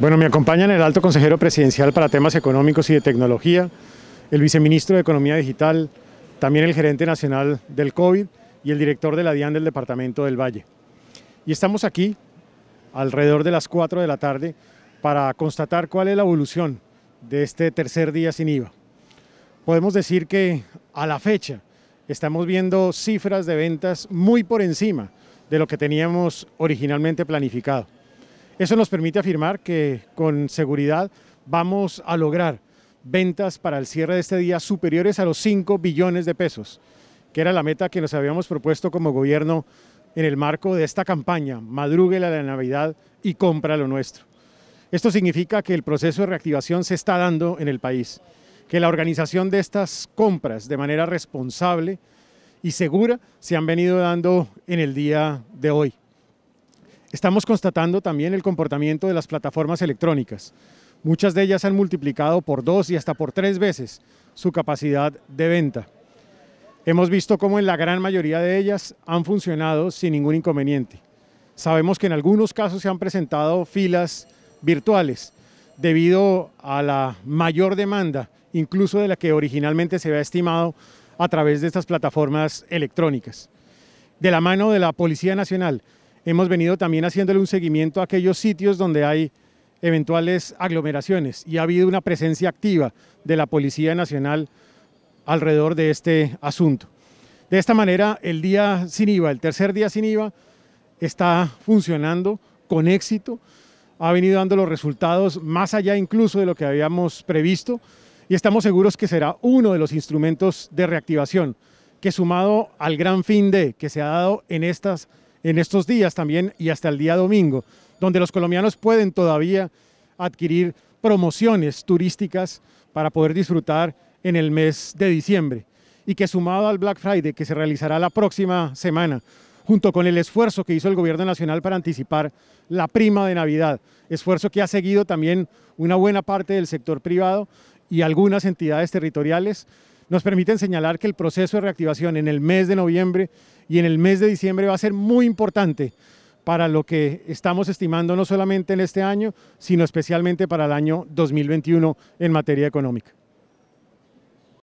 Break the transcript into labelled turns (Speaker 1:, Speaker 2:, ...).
Speaker 1: Bueno, me acompañan el alto consejero presidencial para temas económicos y de tecnología, el viceministro de Economía Digital, también el gerente nacional del COVID y el director de la DIAN del Departamento del Valle. Y estamos aquí alrededor de las 4 de la tarde para constatar cuál es la evolución de este tercer día sin IVA. Podemos decir que a la fecha estamos viendo cifras de ventas muy por encima de lo que teníamos originalmente planificado. Eso nos permite afirmar que con seguridad vamos a lograr ventas para el cierre de este día superiores a los 5 billones de pesos, que era la meta que nos habíamos propuesto como gobierno en el marco de esta campaña, madrúguela la Navidad y compra lo nuestro. Esto significa que el proceso de reactivación se está dando en el país, que la organización de estas compras de manera responsable y segura se han venido dando en el día de hoy. Estamos constatando también el comportamiento de las plataformas electrónicas. Muchas de ellas han multiplicado por dos y hasta por tres veces su capacidad de venta. Hemos visto cómo en la gran mayoría de ellas han funcionado sin ningún inconveniente. Sabemos que en algunos casos se han presentado filas virtuales debido a la mayor demanda, incluso de la que originalmente se había estimado a través de estas plataformas electrónicas. De la mano de la Policía Nacional, hemos venido también haciéndole un seguimiento a aquellos sitios donde hay eventuales aglomeraciones y ha habido una presencia activa de la Policía Nacional alrededor de este asunto. De esta manera, el día sin IVA, el tercer día sin IVA, está funcionando con éxito, ha venido dando los resultados más allá incluso de lo que habíamos previsto y estamos seguros que será uno de los instrumentos de reactivación que sumado al gran fin de que se ha dado en estas en estos días también y hasta el día domingo, donde los colombianos pueden todavía adquirir promociones turísticas para poder disfrutar en el mes de diciembre y que sumado al Black Friday que se realizará la próxima semana, junto con el esfuerzo que hizo el gobierno nacional para anticipar la prima de Navidad, esfuerzo que ha seguido también una buena parte del sector privado y algunas entidades territoriales, nos permiten señalar que el proceso de reactivación en el mes de noviembre y en el mes de diciembre va a ser muy importante para lo que estamos estimando no solamente en este año, sino especialmente para el año 2021 en materia económica.